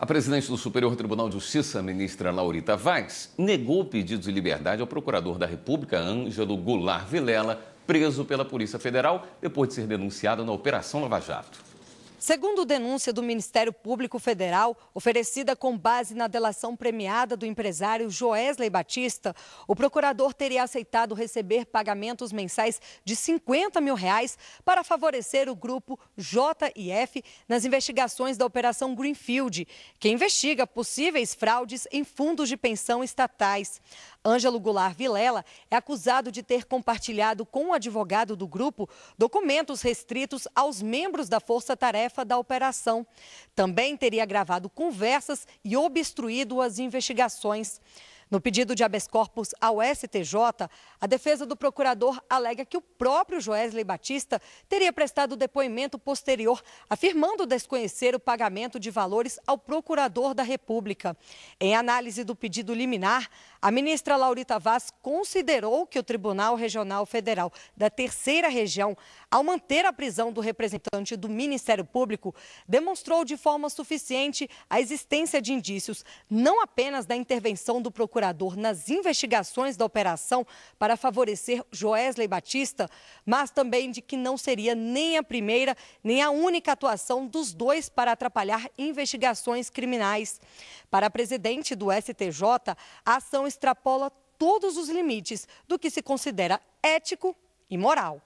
A presidente do Superior Tribunal de Justiça, ministra Laurita Vaz, negou pedido de liberdade ao procurador da República, Ângelo Goulart Vilela, preso pela Polícia Federal depois de ser denunciado na Operação Lava Jato. Segundo denúncia do Ministério Público Federal, oferecida com base na delação premiada do empresário Joesley Batista, o procurador teria aceitado receber pagamentos mensais de 50 mil reais para favorecer o grupo JF nas investigações da Operação Greenfield, que investiga possíveis fraudes em fundos de pensão estatais. Ângelo Goulart Vilela é acusado de ter compartilhado com o advogado do grupo documentos restritos aos membros da Força Tarefa tarefa da operação. Também teria gravado conversas e obstruído as investigações. No pedido de habeas corpus ao STJ, a defesa do procurador alega que o próprio Joesley Batista teria prestado depoimento posterior, afirmando desconhecer o pagamento de valores ao procurador da República. Em análise do pedido liminar, a ministra Laurita Vaz considerou que o Tribunal Regional Federal da Terceira Região, ao manter a prisão do representante do Ministério Público, demonstrou de forma suficiente a existência de indícios, não apenas da intervenção do procurador procurador nas investigações da operação para favorecer Joesley Batista, mas também de que não seria nem a primeira nem a única atuação dos dois para atrapalhar investigações criminais. Para a presidente do STJ, a ação extrapola todos os limites do que se considera ético e moral.